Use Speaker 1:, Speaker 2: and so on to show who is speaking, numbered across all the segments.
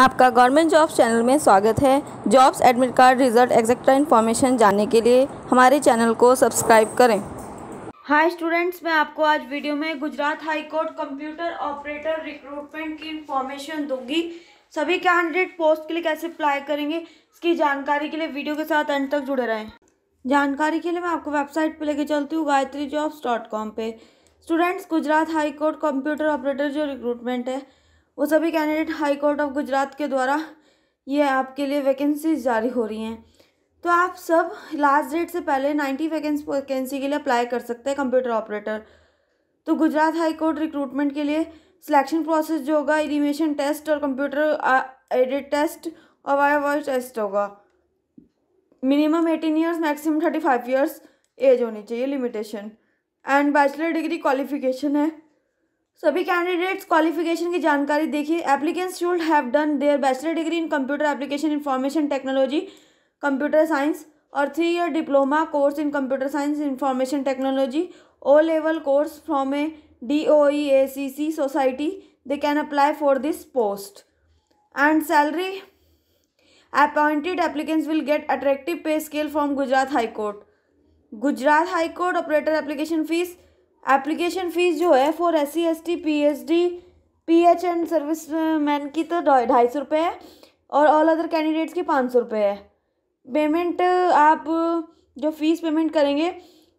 Speaker 1: आपका government jobs channel में स्वागत है jobs admit card result etcetera information जानने के लिए हमारे चैनल को सब्सक्राइब करें हाय स्टूडेंट्स मैं आपको आज वीडियो में Gujarat high court computer operator recruitment की इन्फॉर्मेशन दूंगी सभी कैंडिडेट पोस्ट के लिए कैसे अप्लाई करेंगे इसकी जानकारी के लिए वीडियो के साथ अंत तक जुड़े रहें जानकारी के लिए मैं आपको वेबसाइट पर लेके चलती हूँ गायत्री जॉब्स डॉट कॉम पर students Gujarat high court computer operator जो रिक्रूटमेंट है वो सभी candidate high court of Gujarat के द्वारा ये आपके लिए वैकेंसीज जारी हो रही हैं तो आप सब लास्ट डेट से पहले नाइन्टी वैकेंसी वैकेंसी के लिए अप्लाई कर सकते हैं कंप्यूटर ऑपरेटर तो गुजरात हाई कोर्ट रिक्रूटमेंट के लिए सिलेक्शन प्रोसेस जो होगा एलिमेशन टेस्ट और कंप्यूटर एडिट टेस्ट और वाई वॉइस टेस्ट होगा minimum eighteen years maximum thirty five years age होनी चाहिए limitation and bachelor degree qualification है सभी कैंडिडेट्स क्वालिफिकेशन की जानकारी देखिए applicants should have done their bachelor degree in computer application information technology computer science और three year diploma course in computer science information technology O level course from A D O E A C C society they can apply for this post and salary appointed applicants will get attractive pay scale from Gujarat high court Gujarat high court operator application fees application fees जो है for S C S T P H D P H and service man की तो ढाई सौ रुपये है और all other candidates की पाँच सौ रुपये है पेमेंट आप जो फ़ीस पेमेंट करेंगे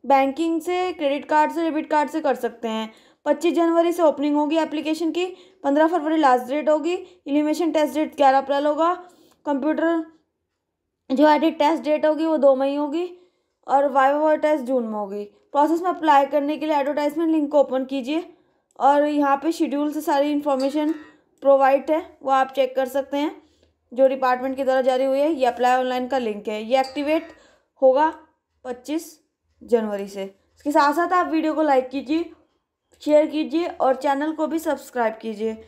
Speaker 1: बैंकिंग से क्रेडिट कार्ड से डेबिट कार्ड से कर सकते हैं पच्चीस जनवरी से ओपनिंग होगी एप्लीकेशन की पंद्रह फरवरी लास्ट डेट होगी एलिमिनेशन टेस्ट डेट ग्यारह अप्रैल होगा कंप्यूटर जो एडिट टेस्ट डेट होगी वो दो मई होगी और वाइवा एडवर्टाइज जून में होगी प्रोसेस में अप्लाई करने के लिए एडवर्टाइजमेंट लिंक को ओपन कीजिए और यहाँ पे शेड्यूल से सारी इन्फॉर्मेशन प्रोवाइड है वो आप चेक कर सकते हैं जो डिपार्टमेंट के द्वारा जारी हुई है ये अप्लाई ऑनलाइन का लिंक है ये एक्टिवेट होगा पच्चीस जनवरी से इसके साथ साथ आप वीडियो को लाइक कीजिए शेयर कीजिए और चैनल को भी सब्सक्राइब कीजिए